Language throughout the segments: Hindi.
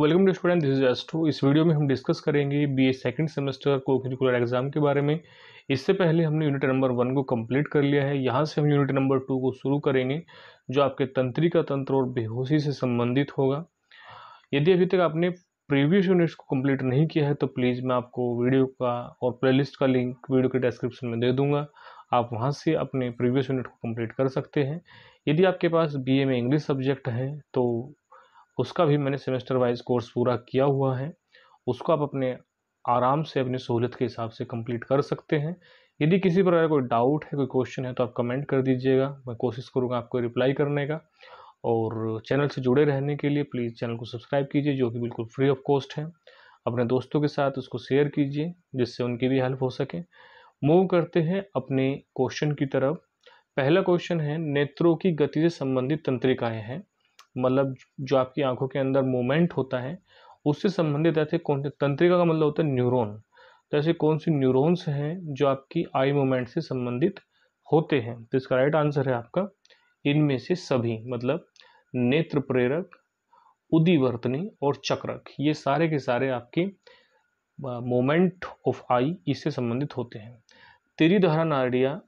welcome to student this is to इस वीडियो में हम डिस्कस करेंगे B A second semester co curricular exam के बारे में इससे पहले हमने यूनिट नंबर वन को कंप्लीट कर लिया है यहाँ से हम यूनिट नंबर टू को शुरू करेंगे जो आपके तंत्रिका तंत्र और बेहोशी से संबंधित होगा यदि अभी तक आपने प्रीवियस यूनिट्स को कम्प्लीट नहीं किया है तो प्लीज़ मैं आपको वीडियो का और प्ले का लिंक वीडियो के डिस्क्रिप्शन में दे दूंगा आप वहाँ से अपने प्रीवियस यूनिट को कम्प्लीट कर सकते हैं यदि आपके पास ए में इंग्लिश सब्जेक्ट है तो उसका भी मैंने सेमेस्टर वाइज कोर्स पूरा किया हुआ है उसको आप अपने आराम से अपनी सहूलियत के हिसाब से कंप्लीट कर सकते हैं यदि किसी प्रकार कोई डाउट है कोई क्वेश्चन है तो आप कमेंट कर दीजिएगा मैं कोशिश करूँगा आपको रिप्लाई करने का और चैनल से जुड़े रहने के लिए प्लीज़ चैनल को सब्सक्राइब कीजिए जो कि बिल्कुल फ्री ऑफ कॉस्ट है अपने दोस्तों के साथ उसको शेयर कीजिए जिससे उनकी भी हेल्प हो सके मूव करते हैं अपने क्वेश्चन की तरफ पहला क्वेश्चन है नेत्रों की गति से संबंधित तंत्रिकाएं हैं मतलब जो आपकी आंखों के अंदर मूवमेंट होता है उससे संबंधित ऐसे कौन से तंत्रिका का मतलब होता है न्यूरोन तो ऐसे कौन से न्यूरोन्स हैं जो आपकी आई मूवमेंट से संबंधित होते हैं तो इसका राइट आंसर है आपका इनमें से सभी मतलब नेत्र प्रेरक उदिवर्तनी और चक्रक ये सारे के सारे आपके मोमेंट ऑफ आई इससे संबंधित होते हैं तिरिधारा नाड़िया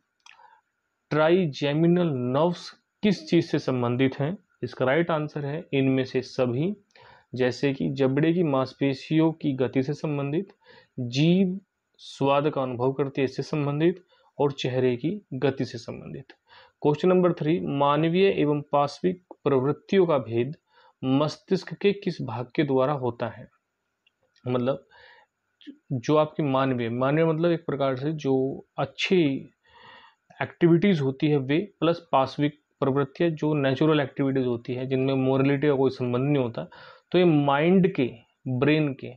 ट्राइजेमिनल नर्व्स किस चीज़ से संबंधित हैं इसका राइट आंसर है इनमें से सभी जैसे कि जबड़े की मांसपेशियों की गति से संबंधित जीव स्वाद का अनुभव करती है इससे संबंधित और चेहरे की गति से संबंधित क्वेश्चन नंबर थ्री मानवीय एवं पाश्विक प्रवृत्तियों का भेद मस्तिष्क के किस भाग के द्वारा होता है मतलब जो आपकी मानवीय मानवीय मतलब एक प्रकार से जो अच्छी एक्टिविटीज़ होती है वे प्लस पाश्विक प्रवृत्तियाँ जो नेचुरल एक्टिविटीज़ होती है जिनमें मोरलिटी का कोई संबंध नहीं होता तो ये माइंड के ब्रेन के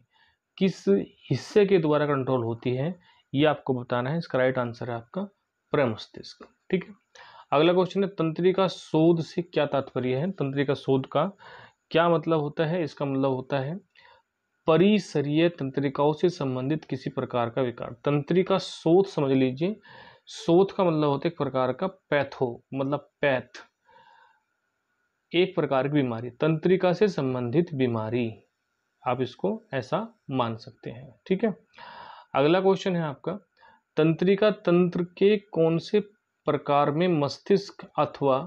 किस हिस्से के द्वारा कंट्रोल होती है ये आपको बताना है इसका राइट आंसर है आपका प्रमस्तिष्क ठीक है अगला क्वेश्चन है तंत्रिका शोध से क्या तात्पर्य है तंत्रिका शोध का क्या मतलब होता है इसका मतलब होता है परिसरीय तंत्रिकाओं से संबंधित किसी प्रकार का विकार तंत्रिका शोध समझ लीजिए सोथ का मतलब होता है एक प्रकार का पैथो मतलब पैथ एक प्रकार की बीमारी तंत्रिका से संबंधित बीमारी आप इसको ऐसा मान सकते हैं ठीक है अगला क्वेश्चन है आपका तंत्रिका तंत्र के कौन से प्रकार में मस्तिष्क अथवा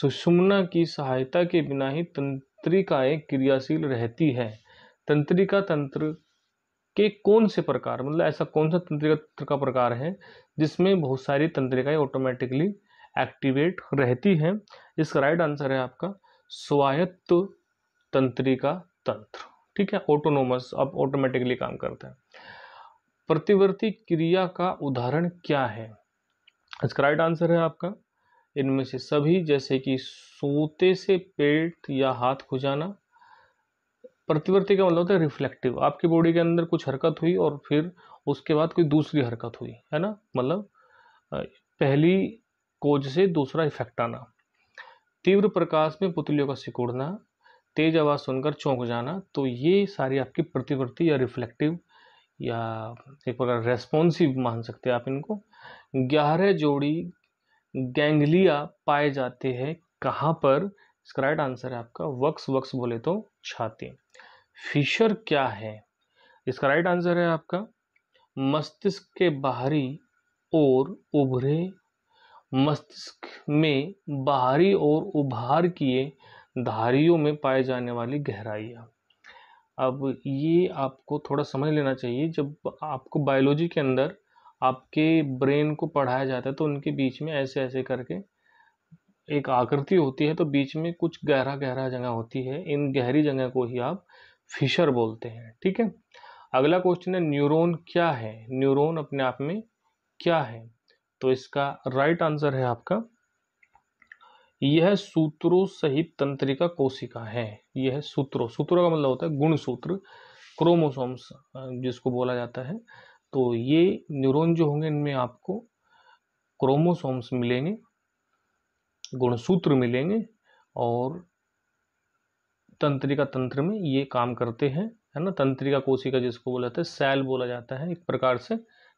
सुषुम्ना की सहायता के बिना ही तंत्रिकाएं क्रियाशील रहती है तंत्रिका तंत्र के कौन से प्रकार मतलब ऐसा कौन सा तंत्रिका का प्रकार है जिसमें बहुत सारी तंत्रिकाएं ऑटोमेटिकली एक्टिवेट रहती हैं इसका राइट आंसर है आपका स्वायत्त तंत्रिका तंत्र ठीक है ऑटोनोमस अब ऑटोमेटिकली काम करता है प्रतिवर्ती क्रिया का उदाहरण क्या है इसका राइट आंसर है आपका इनमें से सभी जैसे कि सोते से पेट या हाथ खुजाना प्रतिवर्ती का मतलब होता है रिफ्लेक्टिव आपकी बॉडी के अंदर कुछ हरकत हुई और फिर उसके बाद कोई दूसरी हरकत हुई है ना मतलब पहली कोज से दूसरा इफेक्ट आना तीव्र प्रकाश में पुतलियों का सिकुड़ना तेज आवाज़ सुनकर चौंक जाना तो ये सारी आपकी प्रतिवर्ती या रिफ्लेक्टिव या एक प्रकार रेस्पॉन्सिव मान सकते हैं आप इनको ग्यारह जोड़ी गैंगलिया पाए जाते हैं कहाँ पर इसका राइट आंसर है आपका वक्स वक्स बोले तो छाती फिशर क्या है इसका राइट आंसर है आपका मस्तिष्क के बाहरी और उभरे मस्तिष्क में बाहरी और उभार किए धारियों में पाए जाने वाली गहराइयाँ अब ये आपको थोड़ा समझ लेना चाहिए जब आपको बायोलॉजी के अंदर आपके ब्रेन को पढ़ाया जाता है तो उनके बीच में ऐसे ऐसे करके एक आकृति होती है तो बीच में कुछ गहरा गहरा जगह होती है इन गहरी जगह को ही आप फिशर बोलते हैं ठीक है अगला क्वेश्चन है न्यूरॉन क्या है न्यूरॉन अपने आप में क्या है तो इसका राइट आंसर है आपका यह सूत्रों सहित तंत्रिका कोशिका है यह सूत्रों सूत्रों का मतलब होता है गुण सूत्र क्रोमोसोम्स जिसको बोला जाता है तो ये न्यूरॉन जो होंगे इनमें आपको क्रोमोसोम्स मिलेंगे गुणसूत्र मिलेंगे और तंत्रिका तंत्र में ये काम करते हैं है ना तंत्रिका कोशिका जिसको बोला जाता है सेल बोला जाता है एक प्रकार से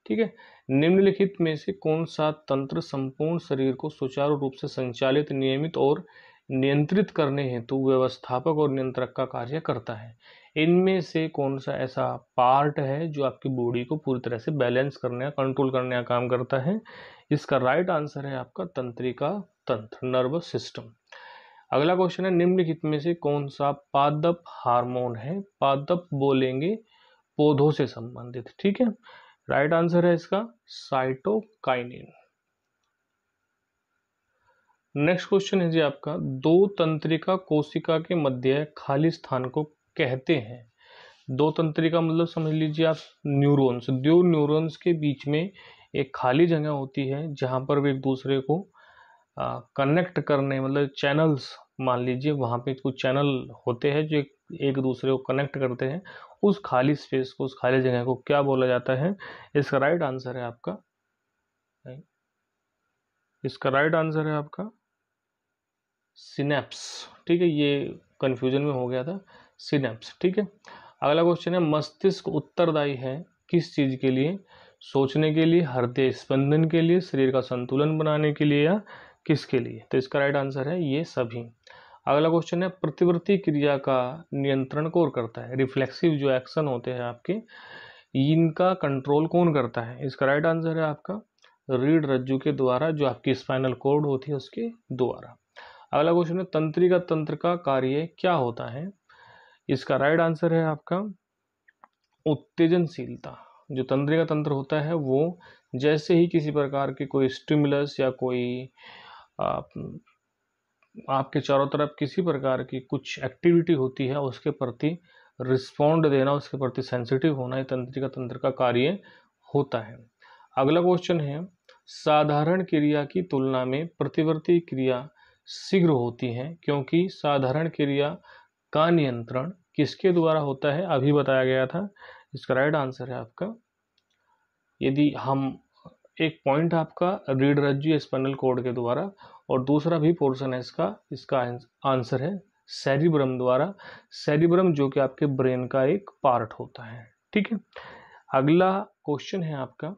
ठीक है निम्नलिखित में से कौन सा तंत्र संपूर्ण शरीर को सुचारू रूप से संचालित नियमित और नियंत्रित करने हेतु तो व्यवस्थापक और नियंत्रक का कार्य करता है इनमें से कौन सा ऐसा पार्ट है जो आपकी बॉडी को पूरी तरह से बैलेंस करने का कंट्रोल करने का काम करता है इसका राइट आंसर है आपका तंत्रिका तंत्र नर्वस सिस्टम अगला क्वेश्चन है निम्नलिखित में से कौन सा पादप हार्मोन है पादप बोलेंगे पौधों से संबंधित ठीक है राइट आंसर है इसका साइटोकाइनिन नेक्स्ट क्वेश्चन है जी आपका दो तंत्रिका कोशिका के मध्य खाली स्थान को कहते हैं दो तंत्रिका मतलब समझ लीजिए आप न्यूरॉन्स दो न्यूरॉन्स के बीच में एक खाली जगह होती है जहां पर वे एक दूसरे को कनेक्ट करने मतलब चैनल्स मान लीजिए वहाँ पे कुछ चैनल होते हैं जो एक दूसरे को कनेक्ट करते हैं उस खाली स्पेस को उस खाली जगह को क्या बोला जाता है इसका राइट आंसर है आपका इसका राइट आंसर है आपका सिनेप्स ठीक है ये कन्फ्यूजन में हो गया था सिनेप्स ठीक है अगला क्वेश्चन है मस्तिष्क उत्तरदायी है किस चीज़ के लिए सोचने के लिए हृदय स्पंदन के लिए शरीर का संतुलन बनाने के लिए या किसके लिए तो इसका राइट आंसर है ये सभी अगला क्वेश्चन है प्रतिवृत्ति क्रिया का नियंत्रण कौन करता है रिफ्लेक्सिव जो एक्शन होते हैं आपके इनका कंट्रोल कौन करता है इसका राइट आंसर है आपका रीढ़ रज्जू के द्वारा जो आपकी स्पाइनल कोड होती है उसके द्वारा अगला क्वेश्चन है तंत्रिका तंत्र का कार्य क्या होता है इसका राइट आंसर है आपका उत्तेजनशीलता जो तंत्रिका तंत्र होता है वो जैसे ही किसी प्रकार के कोई स्टिमुलस या कोई आपके चारों तरफ किसी प्रकार की कुछ एक्टिविटी होती है उसके प्रति रिस्पॉन्ड देना उसके प्रति सेंसिटिव होना ये तंत्रिका तंत्र का कार्य होता है अगला क्वेश्चन है साधारण क्रिया की तुलना में प्रतिवर्ती क्रिया शीघ्र होती है क्योंकि साधारण क्रिया का नियंत्रण किसके द्वारा होता है अभी बताया गया था इसका राइट आंसर है आपका यदि हम एक पॉइंट आपका रीड रज्जु स्पनल कोड के द्वारा और दूसरा भी पोर्शन है इसका इसका आंसर है सेरिब्रम द्वारा सेरिब्रम जो कि आपके ब्रेन का एक पार्ट होता है ठीक है अगला क्वेश्चन है आपका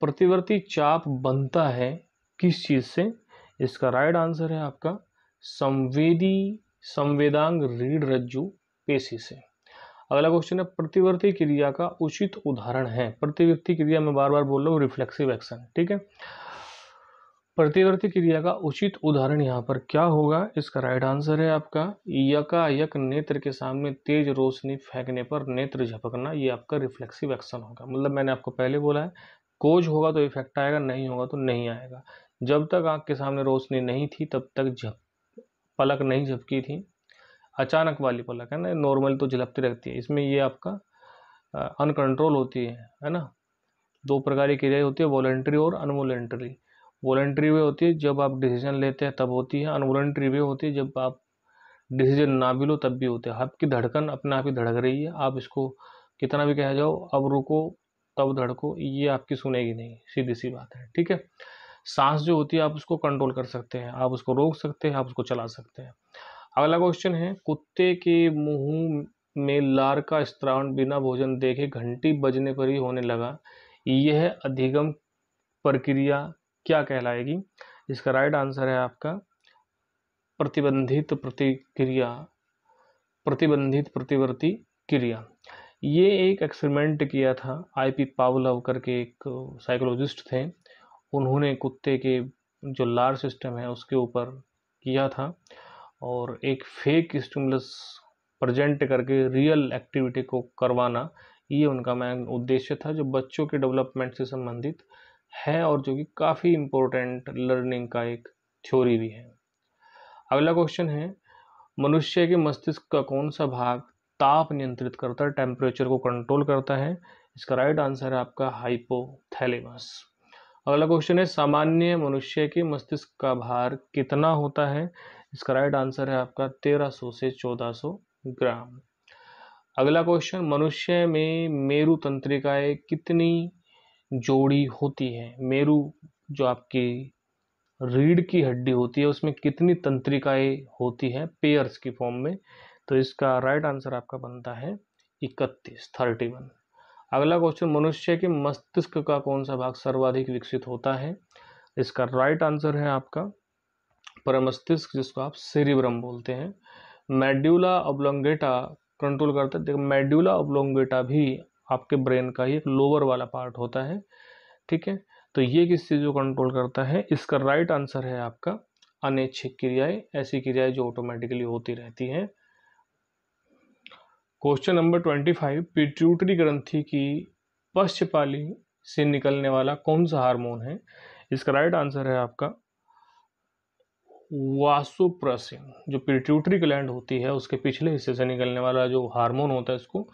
प्रतिवर्ती चाप बनता है किस चीज़ से इसका राइट आंसर है आपका संवेदी संवेदांग रीढ़ रज्जु पेशी से अगला क्वेश्चन है प्रतिवर्ती क्रिया का उचित उदाहरण है प्रतिवर्ती क्रिया में बार बार बोल रहा हूँ रिफ्लेक्सिव एक्शन ठीक है प्रतिवर्ती क्रिया का उचित उदाहरण यहाँ पर क्या होगा इसका राइट आंसर है आपका यकायक नेत्र के सामने तेज रोशनी फेंकने पर नेत्र झपकना ये आपका रिफ्लेक्सिव एक्शन होगा मतलब मैंने आपको पहले बोला है कोज होगा तो इफेक्ट आएगा नहीं होगा तो नहीं आएगा जब तक आँख के सामने रोशनी नहीं थी तब तक झप पलक नहीं झपकी थी अचानक वाली पलक है ना नॉर्मल तो झलपती रहती है इसमें ये आपका अनकंट्रोल होती है है ना दो प्रकार की क्रियाएँ होती है वॉलेंट्री और अनवॉलेंट्री वॉलेंट्री वे होती है जब आप डिसीजन लेते हैं तब होती है अनवॉलेंट्री वे होती है जब आप डिसीजन ना भी लो तब भी होते हैं आपकी धड़कन अपने आप ही धड़क रही है आप इसको कितना भी कह जाओ अब रुको तब धड़को ये आपकी सुनेगी नहीं सीधी सी बात है ठीक है सांस जो होती है आप उसको कंट्रोल कर सकते हैं आप उसको रोक सकते हैं आप उसको चला सकते हैं अगला क्वेश्चन है कुत्ते के मुंह में लार का स्त्रावण बिना भोजन देखे घंटी बजने पर ही होने लगा यह अधिगम प्रक्रिया क्या कहलाएगी इसका राइट आंसर है आपका प्रतिबंधित प्रतिक्रिया प्रतिबंधित प्रतिवर्ती क्रिया ये एक एक्सपेरिमेंट किया था आईपी पावलव करके एक साइकोलॉजिस्ट थे उन्होंने कुत्ते के जो लार सिस्टम है उसके ऊपर किया था और एक फेक स्टिमुलस प्रजेंट करके रियल एक्टिविटी को करवाना ये उनका मैं उद्देश्य था जो बच्चों के डेवलपमेंट से संबंधित है और जो कि काफ़ी इम्पोर्टेंट लर्निंग का एक थ्योरी भी है अगला क्वेश्चन है मनुष्य के मस्तिष्क का कौन सा भाग ताप नियंत्रित करता है टेम्परेचर को कंट्रोल करता है इसका राइट आंसर है आपका हाइपोथैलेमस अगला क्वेश्चन है सामान्य मनुष्य के मस्तिष्क का भार कितना होता है इसका राइट आंसर है आपका 1300 से 1400 ग्राम अगला क्वेश्चन मनुष्य में मेरु तंत्रिकाएं कितनी जोड़ी होती है मेरू जो आपकी रीढ़ की हड्डी होती है उसमें कितनी तंत्रिकाएं होती हैं पेयर्स की फॉर्म में तो इसका राइट आंसर आपका बनता है इकतीस थर्टी वन अगला क्वेश्चन मनुष्य के मस्तिष्क का कौन सा भाग सर्वाधिक विकसित होता है इसका राइट आंसर है आपका परमस्तिष्क जिसको आप सेरिब्रम बोलते हैं मेड्यूला ओब्लोंगेटा कंट्रोल करता है देखो मेड्यूला ओब्लोंगेटा भी आपके ब्रेन का ही एक लोअर वाला पार्ट होता है ठीक है तो ये किस चीज़ को कंट्रोल करता है इसका राइट आंसर है आपका अनैच्छिक क्रियाएं ऐसी क्रियाएं जो ऑटोमेटिकली होती रहती हैं question number twenty five pituitary ग्रंथि की पश्चपाली से निकलने वाला कौन सा हार्मोन है इसका राइट आंसर है आपका वासुप्रसिन जो पिट्यूटरी ग्लैंड होती है उसके पिछले हिस्से से निकलने वाला जो हार्मोन होता है इसको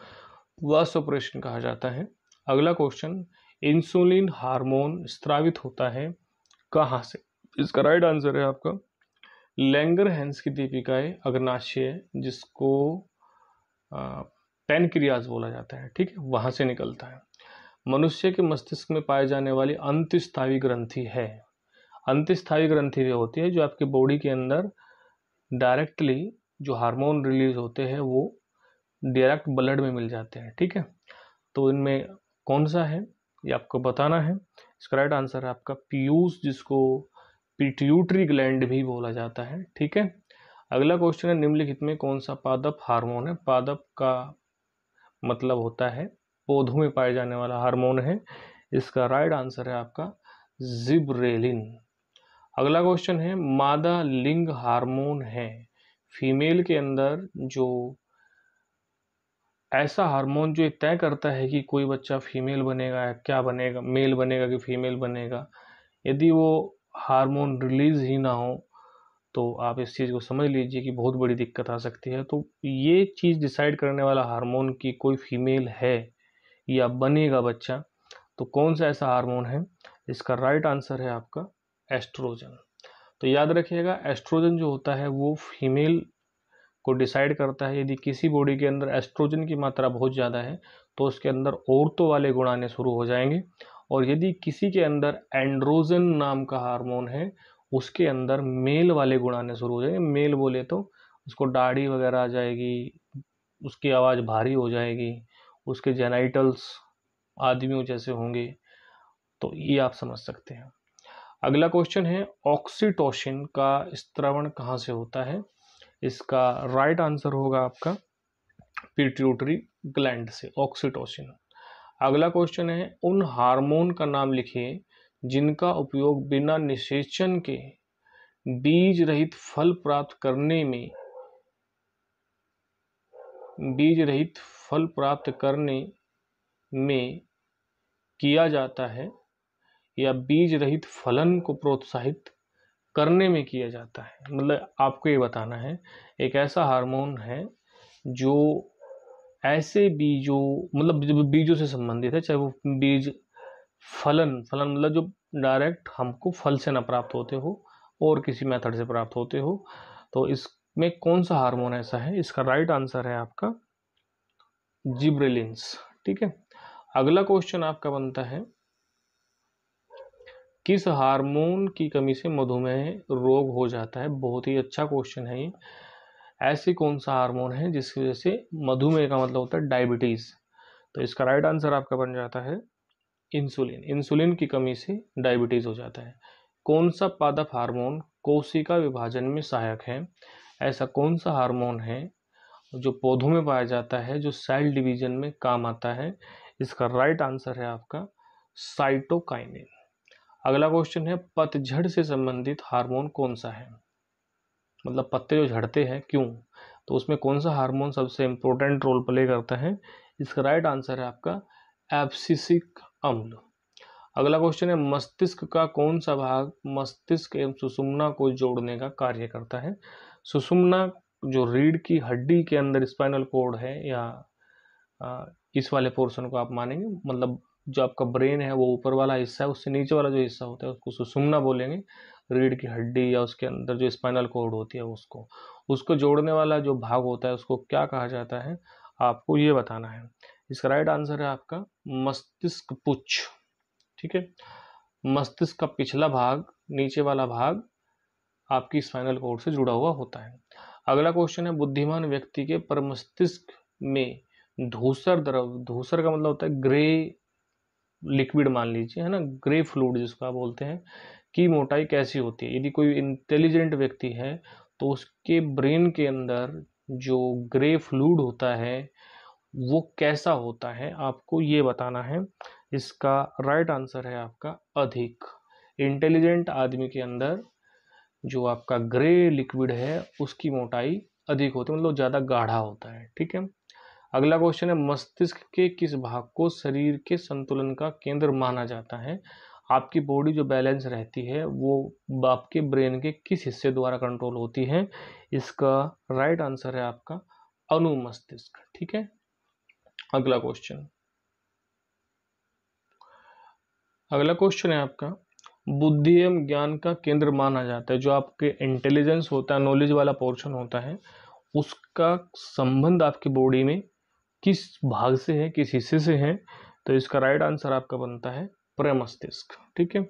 ऑपरेशन कहा जाता है अगला क्वेश्चन इंसुलिन हार्मोन स्त्रावित होता है कहाँ से इसका राइट आंसर है आपका लेंगर हैंस की दीपिकाएं अग्नाशय जिसको पेनक्रियाज बोला जाता है ठीक है वहाँ से निकलता है मनुष्य के मस्तिष्क में पाए जाने वाली अंतस्थावी ग्रंथि है अंतस्थावी ग्रंथि वे होती है जो आपके बॉडी के अंदर डायरेक्टली जो हार्मोन रिलीज होते हैं वो डायरेक्ट ब्लड में मिल जाते हैं ठीक है तो इनमें कौन सा है ये आपको बताना है इसका राइट आंसर है आपका पीयूस जिसको पिट्यूटरी ग्लैंड भी बोला जाता है ठीक है अगला क्वेश्चन है निम्नलिखित में कौन सा पादप हार्मोन है पादप का मतलब होता है पौधों में पाए जाने वाला हार्मोन है इसका राइट आंसर है आपका जिब्रेलिन अगला क्वेश्चन है मादा लिंग हार्मोन है फीमेल के अंदर जो ऐसा हार्मोन जो तय करता है कि कोई बच्चा फीमेल बनेगा या क्या बनेगा मेल बनेगा कि फीमेल बनेगा यदि वो हार्मोन रिलीज़ ही ना हो तो आप इस चीज़ को समझ लीजिए कि बहुत बड़ी दिक्कत आ सकती है तो ये चीज़ डिसाइड करने वाला हार्मोन कि कोई फीमेल है या बनेगा बच्चा तो कौन सा ऐसा हार्मोन है इसका राइट आंसर है आपका एस्ट्रोजन तो याद रखिएगा एस्ट्रोजन जो होता है वो फीमेल को डिसाइड करता है यदि किसी बॉडी के अंदर एस्ट्रोजन की मात्रा बहुत ज़्यादा है तो उसके अंदर औरतों वाले गुण आने शुरू हो जाएंगे और यदि किसी के अंदर एंड्रोजन नाम का हार्मोन है उसके अंदर मेल वाले गुण आने शुरू हो जाएंगे मेल बोले तो उसको दाढ़ी वगैरह आ जाएगी उसकी आवाज़ भारी हो जाएगी उसके जेनाइटल्स आदमियों जैसे होंगे तो ये आप समझ सकते हैं अगला क्वेश्चन है ऑक्सीटोशिन का स्त्रवण कहाँ से होता है इसका राइट आंसर होगा आपका पिट्यूटरी ग्लैंड से ऑक्सीटोसिन अगला क्वेश्चन है उन हार्मोन का नाम लिखिए जिनका उपयोग बिना निषेचन के बीज रहित फल प्राप्त करने में बीज रहित फल प्राप्त करने में किया जाता है या बीज रहित फलन को प्रोत्साहित करने में किया जाता है मतलब आपको ये बताना है एक ऐसा हार्मोन है जो ऐसे बीजों मतलब बीजों से संबंधित है चाहे वो बीज फलन फलन मतलब जो डायरेक्ट हमको फल से ना प्राप्त होते हो और किसी मेथड से प्राप्त होते हो तो इसमें कौन सा हार्मोन ऐसा है इसका राइट आंसर है आपका जिब्रेलिन्स ठीक है अगला क्वेश्चन आपका बनता है किस हार्मोन की कमी से मधुमेह रोग हो जाता है बहुत ही अच्छा क्वेश्चन है ये ऐसे कौन सा हार्मोन है जिसकी वजह से मधुमेह का मतलब होता है डायबिटीज़ तो इसका राइट आंसर आपका बन जाता है इंसुलिन इंसुलिन की कमी से डायबिटीज़ हो जाता है कौन सा पादप हार्मोन कोशिका विभाजन में सहायक है ऐसा कौन सा हार्मोन है जो पौधों में पाया जाता है जो सेल डिवीजन में काम आता है इसका राइट आंसर है आपका साइटोकाइनिन अगला क्वेश्चन है पतझड़ से संबंधित हार्मोन कौन सा है मतलब पत्ते जो झड़ते हैं क्यों तो उसमें कौन सा हार्मोन सबसे इम्पोर्टेंट रोल प्ले करता है इसका राइट आंसर है आपका एप्सिसिक अम्ल अगला क्वेश्चन है मस्तिष्क का कौन सा भाग मस्तिष्क एवं सुषुम्ना को जोड़ने का कार्य करता है सुषुम्ना जो रीढ़ की हड्डी के अंदर स्पाइनल कोड है या इस वाले पोर्शन को आप मानेंगे मतलब जो आपका ब्रेन है वो ऊपर वाला हिस्सा है उससे नीचे वाला जो हिस्सा होता है उसको सुसुमना बोलेंगे रीढ़ की हड्डी या उसके अंदर जो स्पाइनल कोड होती है उसको उसको जोड़ने वाला जो भाग होता है उसको क्या कहा जाता है आपको ये बताना है इसका राइट आंसर है आपका मस्तिष्क पुच्छ ठीक है मस्तिष्क का पिछला भाग नीचे वाला भाग आपकी स्पाइनल कोड से जुड़ा हुआ होता है अगला क्वेश्चन है बुद्धिमान व्यक्ति के परमस्तिष्क में धूसर द्रव धूसर का मतलब होता है ग्रे लिक्विड मान लीजिए है ना ग्रे फ्लूड जिसका बोलते हैं की मोटाई कैसी होती है यदि कोई इंटेलिजेंट व्यक्ति है तो उसके ब्रेन के अंदर जो ग्रे फ्लूड होता है वो कैसा होता है आपको ये बताना है इसका राइट आंसर है आपका अधिक इंटेलिजेंट आदमी के अंदर जो आपका ग्रे लिक्विड है उसकी मोटाई अधिक होती है मतलब ज़्यादा गाढ़ा होता है ठीक है अगला क्वेश्चन है मस्तिष्क के किस भाग को शरीर के संतुलन का केंद्र माना जाता है आपकी बॉडी जो बैलेंस रहती है वो आपके ब्रेन के किस हिस्से द्वारा कंट्रोल होती है इसका राइट आंसर है आपका अनुमस्तिष्क ठीक है अगला क्वेश्चन अगला क्वेश्चन है आपका बुद्धि एवं ज्ञान का केंद्र माना जाता है जो आपके इंटेलिजेंस होता है नॉलेज वाला पोर्शन होता है उसका संबंध आपकी बॉडी में किस भाग से है किस हिस्से से है तो इसका राइट आंसर आपका बनता है प्रमस्तिष्क ठीक है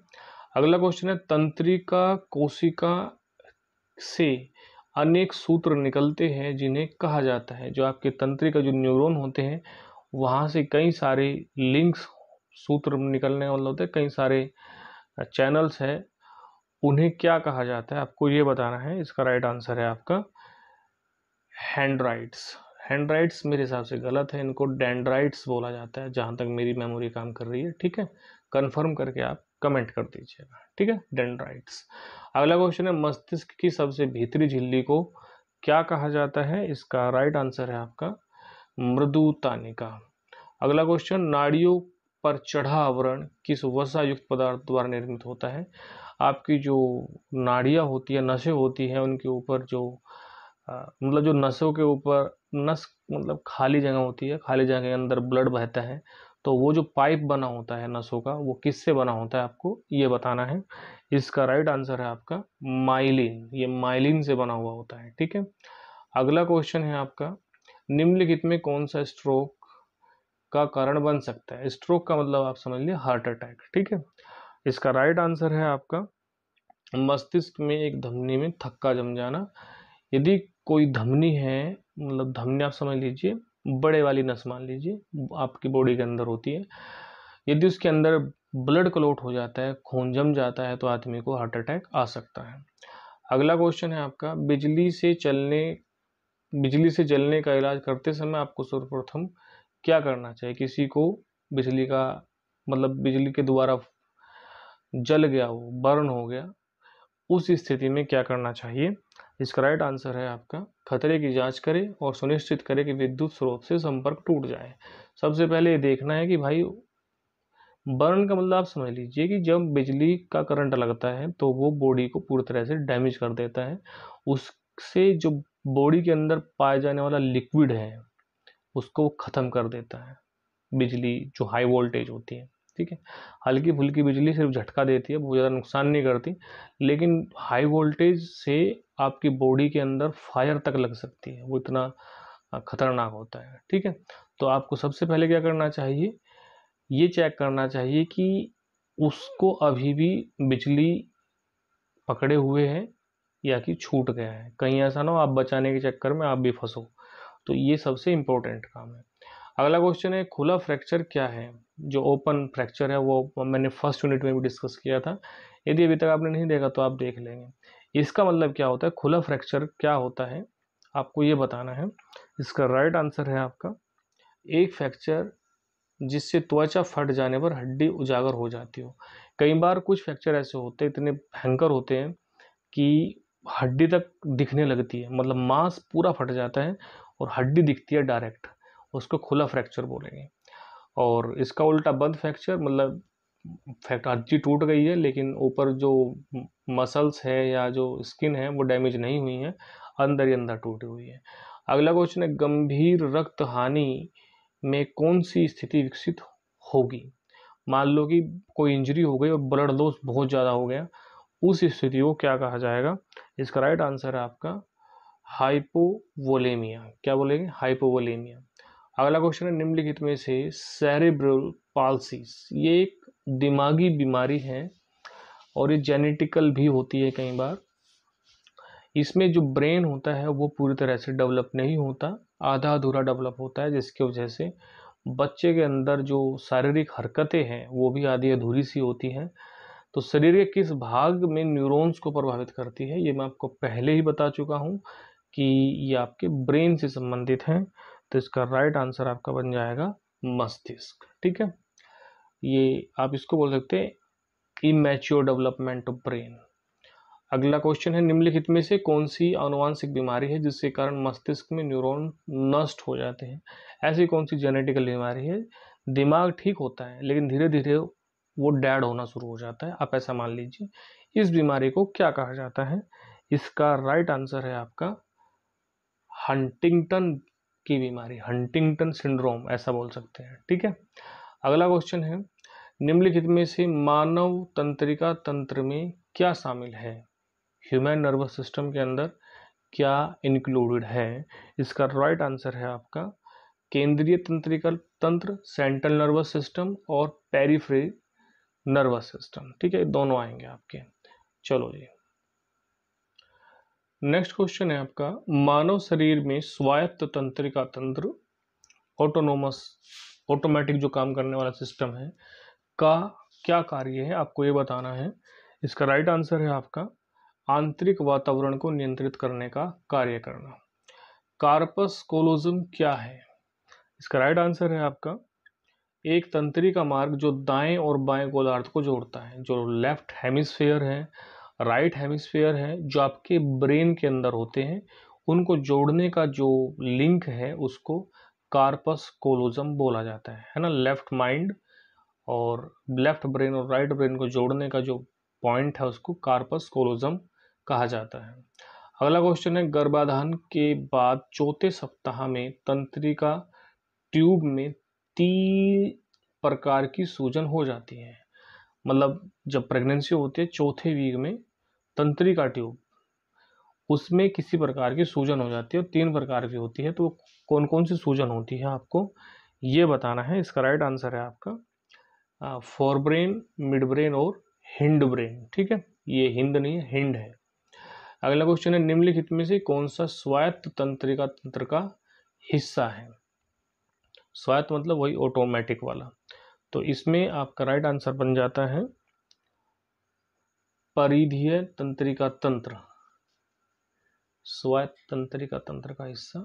अगला क्वेश्चन है तंत्रिका कोशिका से अनेक सूत्र निकलते हैं जिन्हें कहा जाता है जो आपके तंत्रिका जो न्यूरॉन होते हैं वहाँ से कई सारे लिंक्स सूत्र निकलने वाले होते हैं कई सारे चैनल्स हैं उन्हें क्या कहा जाता है आपको ये बताना है इसका राइट आंसर है आपका हैंडराइट्स हैंडराइट्स मेरे हिसाब से गलत है इनको डेंड्राइट्स बोला जाता है जहाँ तक मेरी मेमोरी काम कर रही है ठीक है कन्फर्म करके आप कमेंट कर दीजिएगा ठीक है डेंड्राइट्स अगला क्वेश्चन है मस्तिष्क की सबसे भीतरी झिल्ली को क्या कहा जाता है इसका राइट आंसर है आपका मृदुतानिका अगला क्वेश्चन नाड़ियों पर चढ़ा आवरण किस वसा युक्त पदार्थ द्वारा निर्मित होता है आपकी जो नाड़ियाँ होती है नशे होती हैं उनके ऊपर जो मतलब जो नसों के ऊपर नस मतलब खाली जगह होती है खाली जगह के अंदर ब्लड बहता है तो वो जो पाइप बना होता है नसों का वो किससे बना होता है आपको ये बताना है इसका राइट आंसर है आपका माइलिन ये माइलिन से बना हुआ होता है ठीक है अगला क्वेश्चन है आपका निम्नलिखित में कौन सा स्ट्रोक का कारण बन सकता है स्ट्रोक का मतलब आप समझ लिए हार्ट अटैक ठीक है इसका राइट आंसर है आपका मस्तिष्क में एक धमनी में थक्का जम जाना यदि कोई धमनी है मतलब धमनी आप समझ लीजिए बड़े वाली नस मान लीजिए आपकी बॉडी के अंदर होती है यदि उसके अंदर ब्लड क्लोट हो जाता है खून जम जाता है तो आदमी को हार्ट अटैक आ सकता है अगला क्वेश्चन है आपका बिजली से चलने बिजली से जलने का इलाज करते समय आपको सर्वप्रथम क्या करना चाहिए किसी को बिजली का मतलब बिजली के द्वारा जल गया हो बर्न हो गया उस स्थिति में क्या करना चाहिए इसका राइट आंसर है आपका खतरे की जांच करें और सुनिश्चित करें कि विद्युत स्रोत से संपर्क टूट जाए सबसे पहले ये देखना है कि भाई बर्न का मतलब आप समझ लीजिए कि जब बिजली का करंट लगता है तो वो बॉडी को पूरी तरह से डैमेज कर देता है उससे जो बॉडी के अंदर पाया जाने वाला लिक्विड है उसको वो ख़त्म कर देता है बिजली जो हाई वोल्टेज होती है ठीक है हल्की फुल्की बिजली सिर्फ झटका देती है बहुत ज़्यादा नुकसान नहीं करती लेकिन हाई वोल्टेज से आपकी बॉडी के अंदर फायर तक लग सकती है वो इतना खतरनाक होता है ठीक है तो आपको सबसे पहले क्या करना चाहिए ये चेक करना चाहिए कि उसको अभी भी बिजली पकड़े हुए हैं या कि छूट गया है कहीं ऐसा ना हो आप बचाने के चक्कर में आप भी फंसो तो ये सबसे इम्पोर्टेंट काम है अगला क्वेश्चन है खुला फ्रैक्चर क्या है जो ओपन फ्रैक्चर है वो मैंने फर्स्ट यूनिट में भी डिस्कस किया था यदि अभी तक आपने नहीं देखा तो आप देख लेंगे इसका मतलब क्या होता है खुला फ्रैक्चर क्या होता है आपको ये बताना है इसका राइट आंसर है आपका एक फ्रैक्चर जिससे त्वचा फट जाने पर हड्डी उजागर हो जाती हो कई बार कुछ फ्रैक्चर ऐसे होते हैं इतने भयंकर होते हैं कि हड्डी तक दिखने लगती है मतलब मांस पूरा फट जाता है और हड्डी दिखती है डायरेक्ट उसको खुला फ्रैक्चर बोलेंगे और इसका उल्टा बंद फ्रैक्चर मतलब फैक्ट हड्डी टूट गई है लेकिन ऊपर जो मसल्स है या जो स्किन है वो डैमेज नहीं हुई है अंदर ही अंदर टूटी हुई है अगला क्वेश्चन है गंभीर रक्त हानि में कौन सी स्थिति विकसित होगी मान लो कि कोई इंजरी हो गई और ब्लड लॉस बहुत ज़्यादा हो गया उस स्थिति को क्या कहा जाएगा इसका राइट आंसर है आपका हाइपोवोलेमिया क्या बोलेंगे हाइपोवोलेमिया अगला क्वेश्चन है निम्नलिखित में से सेरेब्रल पालसीस ये एक दिमागी बीमारी है और ये जेनेटिकल भी होती है कई बार इसमें जो ब्रेन होता है वो पूरी तरह से डेवलप नहीं होता आधा अधूरा डेवलप होता है जिसकी वजह से बच्चे के अंदर जो शारीरिक हरकतें हैं वो भी आधी अधूरी सी होती हैं तो शरीर के किस भाग में न्यूरॉन्स को प्रभावित करती है ये मैं आपको पहले ही बता चुका हूँ कि ये आपके ब्रेन से संबंधित हैं तो इसका राइट आंसर आपका बन जाएगा मस्तिष्क ठीक है ये आप इसको बोल सकते हैं इमेच्योर डेवलपमेंट ऑफ ब्रेन अगला क्वेश्चन है निम्नलिखित में से कौन सी अनुवांशिक बीमारी है जिसके कारण मस्तिष्क में न्यूरॉन नष्ट हो जाते हैं ऐसी कौन सी जेनेटिकल बीमारी है दिमाग ठीक होता है लेकिन धीरे धीरे वो डैड होना शुरू हो जाता है आप ऐसा मान लीजिए इस बीमारी को क्या कहा जाता है इसका राइट आंसर है आपका हंटिंगटन की बीमारी हंटिंगटन सिंड्रोम ऐसा बोल सकते हैं ठीक है अगला क्वेश्चन है निम्नलिखित में से मानव तंत्रिका तंत्र में क्या शामिल है ह्यूमन नर्वस सिस्टम के अंदर क्या इंक्लूडेड है इसका राइट आंसर है आपका केंद्रीय तंत्रिका तंत्र सेंट्रल नर्वस सिस्टम और पेरीफ्री नर्वस सिस्टम ठीक है दोनों आएंगे आपके चलो जी नेक्स्ट क्वेश्चन है आपका मानव शरीर में स्वायत्त तंत्रिका तंत्र ऑटोनोमस ऑटोमेटिक जो काम करने वाला सिस्टम है का क्या कार्य है आपको ये बताना है इसका राइट आंसर है आपका आंतरिक वातावरण को नियंत्रित करने का कार्य करना कार्पस कोलोजम क्या है इसका राइट आंसर है आपका एक तंत्री का मार्ग जो दाएं और बाएं गोलार्ध को जोड़ता है जो लेफ्ट हेमिस्फेयर है राइट हेमिस्फेयर है जो आपके ब्रेन के अंदर होते हैं उनको जोड़ने का जो लिंक है उसको कार्पस कोलोजम बोला जाता है है ना लेफ्ट माइंड और लेफ्ट ब्रेन और राइट ब्रेन को जोड़ने का जो पॉइंट है उसको कार्पस कोलोजम कहा जाता है अगला क्वेश्चन है गर्भाधान के बाद चौथे सप्ताह में तंत्रिका ट्यूब में तीन प्रकार की सूजन हो जाती है मतलब जब प्रेगनेंसी होती है चौथे वीक में तंत्रिका ट्यूब उसमें किसी प्रकार की सूजन हो जाती है और तीन प्रकार की होती है तो कौन कौन सी सूजन होती है आपको ये बताना है इसका राइट आंसर है आपका फोरब्रेन ब्रेन मिड ब्रेन और हिंड ब्रेन ठीक है ये हिंद नहीं है हिंड है अगला क्वेश्चन है निम्नलिखित में से कौन सा स्वायत्त तंत्रिका तंत्र का हिस्सा है स्वायत्त मतलब वही ऑटोमेटिक वाला तो इसमें आपका राइट आंसर बन जाता है परिधीय तंत्रिका तंत्र स्वायत तंत्रिका तंत्र का हिस्सा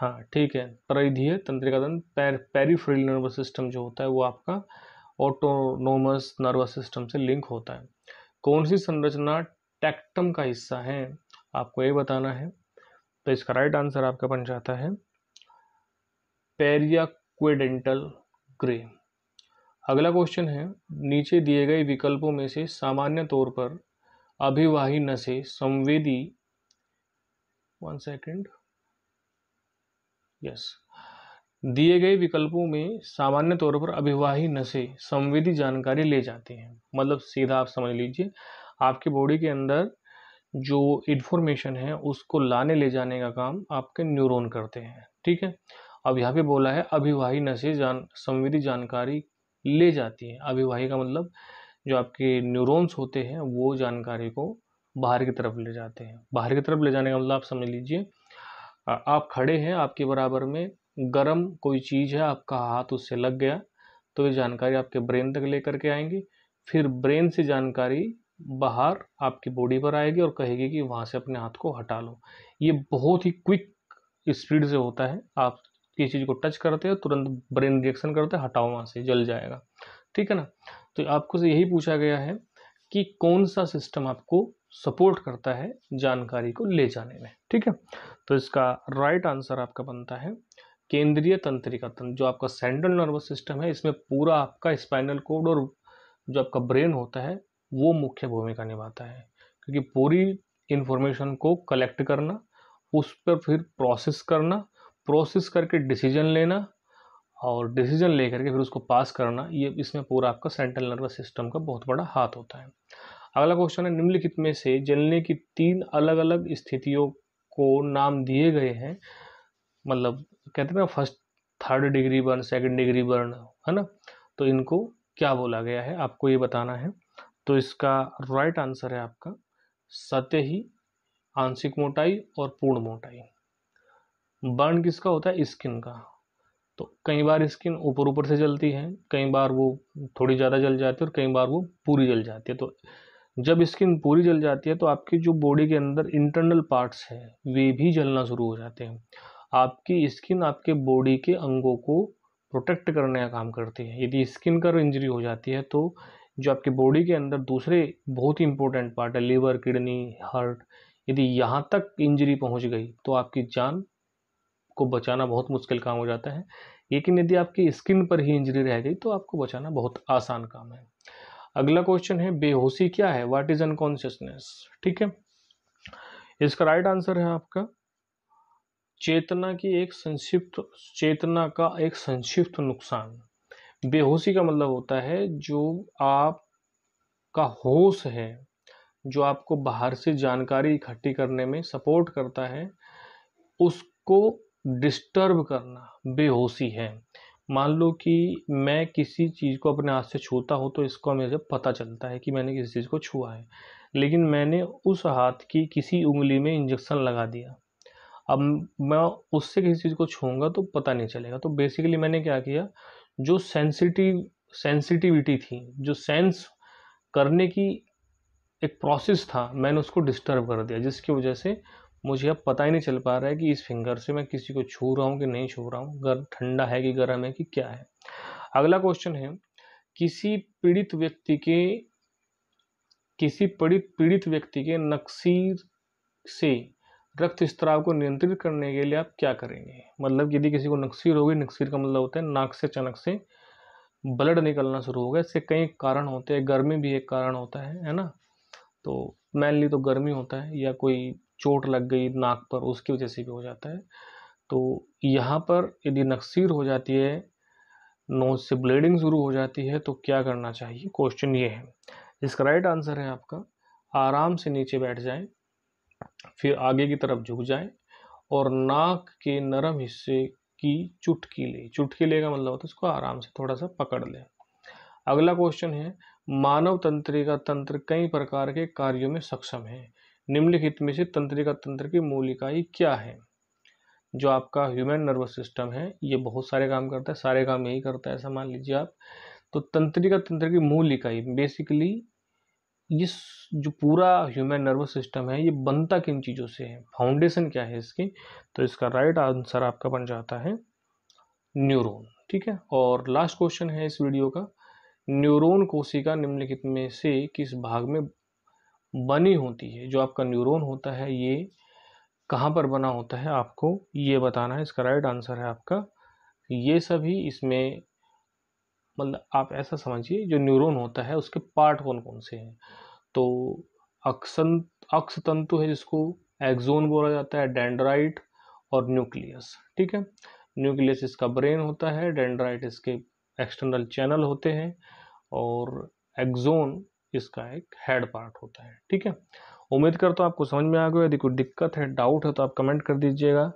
हाँ ठीक है परिधीय तंत्रिका तंत्र पैर पेरीफ्रिल नर्वस सिस्टम जो होता है वो आपका ऑटोनोमस नर्वस सिस्टम से लिंक होता है कौन सी संरचना टैक्टम का हिस्सा है आपको ये बताना है तो इसका राइट आंसर आपका बन जाता है पेरियाक्वेडेंटल ग्रे अगला क्वेश्चन है नीचे दिए गए विकल्पों में से सामान्य तौर पर अभिवाही नशे संवेदी वन सेकेंड यस दिए गए विकल्पों में सामान्य तौर पर अभिवाही नशे संवेदी जानकारी ले जाती हैं मतलब सीधा आप समझ लीजिए आपके बॉडी के अंदर जो इन्फॉर्मेशन है उसको लाने ले जाने का काम आपके न्यूरॉन करते हैं ठीक है अब यहाँ पे बोला है अभिवाही नशे जान संवेदी जानकारी ले जाती है अभिवाही का मतलब जो आपके न्यूरॉन्स होते हैं वो जानकारी को बाहर की तरफ ले जाते हैं बाहर की तरफ ले जाने का मतलब आप समझ लीजिए आप खड़े हैं आपके बराबर में गर्म कोई चीज़ है आपका हाथ उससे लग गया तो ये जानकारी आपके ब्रेन तक लेकर के आएंगे फिर ब्रेन से जानकारी बाहर आपकी बॉडी पर आएगी और कहेगी कि वहाँ से अपने हाथ को हटा लो ये बहुत ही क्विक स्पीड से होता है आप किसी चीज़ को टच करते हो तुरंत ब्रेन रिएक्शन करते हैं हटाओ वहाँ से जल जाएगा ठीक है ना तो आपको से यही पूछा गया है कि कौन सा सिस्टम आपको सपोर्ट करता है जानकारी को ले जाने में ठीक है तो इसका राइट आंसर आपका बनता है केंद्रीय तंत्रिका तंत्र जो आपका सेंट्रल नर्वस सिस्टम है इसमें पूरा आपका स्पाइनल कोड और जो आपका ब्रेन होता है वो मुख्य भूमिका निभाता है क्योंकि पूरी इन्फॉर्मेशन को कलेक्ट करना उस पर फिर प्रोसेस करना प्रोसेस करके डिसीजन लेना और डिसीजन लेकर के फिर उसको पास करना ये इसमें पूरा आपका सेंट्रल नर्वस सिस्टम का बहुत बड़ा हाथ होता है अगला क्वेश्चन है निम्नलिखित में से जलने की तीन अलग अलग स्थितियों को नाम दिए गए हैं मतलब कहते हैं ना first third degree burn second degree burn है ना तो इनको क्या बोला गया है आपको ये बताना है तो इसका राइट आंसर है आपका सत्य ही आंशिक मोटाई और पूर्ण मोटाई बर्न किसका होता है स्किन का तो कई बार स्किन ऊपर ऊपर से जलती है कई बार वो थोड़ी ज़्यादा जल जाती है और कई बार वो पूरी जल जाती है तो जब स्किन पूरी जल जाती है तो आपकी जो बॉडी के अंदर इंटरनल पार्ट्स हैं वे भी जलना शुरू हो जाते हैं आपकी स्किन आपके बॉडी के अंगों को प्रोटेक्ट करने का काम करती है यदि स्किन का इंजरी हो जाती है तो जो आपके बॉडी के अंदर दूसरे बहुत ही इंपॉर्टेंट पार्ट है लीवर किडनी हार्ट यदि यहाँ तक इंजरी पहुँच गई तो आपकी जान को बचाना बहुत मुश्किल काम हो जाता है लेकिन यदि आपकी स्किन पर ही इंजरी रह गई तो आपको बचाना बहुत आसान काम है अगला क्वेश्चन है बेहोशी क्या है व्हाट इज अनकॉन्शियसनेस ठीक है इसका राइट आंसर है आपका चेतना की एक संक्षिप्त चेतना का एक संक्षिप्त नुकसान बेहोशी का मतलब होता है जो आप का होश है जो आपको बाहर से जानकारी इकट्ठी करने में सपोर्ट करता है उसको डिस्टर्ब करना बेहोशी है मान लो कि मैं किसी चीज़ को अपने हाथ से छूता हूँ तो इसको मुझे पता चलता है कि मैंने किसी चीज़ को छुआ है लेकिन मैंने उस हाथ की किसी उंगली में इंजेक्शन लगा दिया अब मैं उससे किसी चीज़ को छूँगा तो पता नहीं चलेगा तो बेसिकली मैंने क्या किया जो सेंसिटिव सेंसिटिविटी थी जो सेंस करने की एक प्रोसेस था मैंने उसको डिस्टर्ब कर दिया जिसकी वजह से मुझे अब पता ही नहीं चल पा रहा है कि इस फिंगर से मैं किसी को छू रहा हूँ कि नहीं छू रहा हूँ गर्म ठंडा है कि गर्म है कि क्या है अगला क्वेश्चन है किसी पीड़ित व्यक्ति के किसी पीड़ित पीड़ित व्यक्ति के नक्सीर से रक्त स्त्राव को नियंत्रित करने के लिए आप क्या करेंगे मतलब यदि किसी को नक्सीर होगी नक्सीर का मतलब होता है नाक से चनक से ब्लड निकलना शुरू हो गया इससे कई कारण होते हैं गर्मी भी एक कारण होता है है ना तो मेनली तो गर्मी होता है या कोई चोट लग गई नाक पर उसकी वजह से भी हो जाता है तो यहाँ पर यदि नक्सीर हो जाती है नोज से ब्लीडिंग शुरू हो जाती है तो क्या करना चाहिए क्वेश्चन ये है इसका राइट आंसर है आपका आराम से नीचे बैठ जाएं फिर आगे की तरफ झुक जाएं और नाक के नरम हिस्से की चुटकी ले चुटकी ले का मतलब होता है उसको आराम से थोड़ा सा पकड़ लें अगला क्वेश्चन है मानव तंत्रिका तंत्र कई प्रकार के कार्यों में सक्षम है निम्नलिखित में से तंत्रिका तंत्र की मूल इकाई क्या है जो आपका ह्यूमन नर्वस सिस्टम है ये बहुत सारे काम करता है सारे काम यही करता है ऐसा मान लीजिए आप तो तंत्रिका तंत्र की मूल इकाई बेसिकली ये जो पूरा ह्यूमन नर्वस सिस्टम है ये बनता किन चीज़ों से है फाउंडेशन क्या है इसकी तो इसका राइट आंसर आपका बन जाता है न्यूरोन ठीक है और लास्ट क्वेश्चन है इस वीडियो का न्यूरोन कोशिका निम्नलिखित में से किस भाग में बनी होती है जो आपका न्यूरॉन होता है ये कहाँ पर बना होता है आपको ये बताना है इसका राइट आंसर है आपका ये सभी इसमें मतलब आप ऐसा समझिए जो न्यूरॉन होता है उसके पार्ट कौन कौन से हैं तो अक्षन अक्ष तंतु है जिसको एक्जोन बोला जाता है डेंड्राइट और न्यूक्लियस ठीक है न्यूक्लियस इसका ब्रेन होता है डेंड्राइट इसके एक्सटर्नल चैनल होते हैं और एक्जोन इसका एक हेड पार्ट होता है ठीक है उम्मीद करता हूँ आपको समझ में आ गया यदि कोई दिक्कत है डाउट है तो आप कमेंट कर दीजिएगा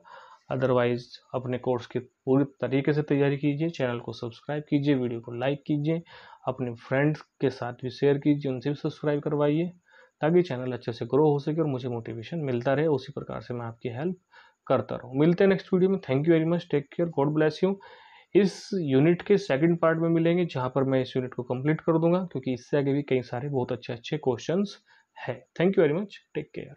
अदरवाइज अपने कोर्स की पूरी तरीके से तैयारी कीजिए चैनल को सब्सक्राइब कीजिए वीडियो को लाइक कीजिए अपने फ्रेंड्स के साथ भी शेयर कीजिए उनसे भी सब्सक्राइब करवाइए ताकि चैनल अच्छे से ग्रो हो सके और मुझे मोटिवेशन मिलता रहे उसी प्रकार से मैं आपकी हेल्प करता रहूँ मिलते हैं नेक्स्ट वीडियो में thank you very much take care God bless you इस यूनिट के सेकंड पार्ट में मिलेंगे जहाँ पर मैं इस यूनिट को कंप्लीट कर दूंगा क्योंकि इससे आगे भी कई सारे बहुत अच्छे अच्छे क्वेश्चंस हैं thank you very much take care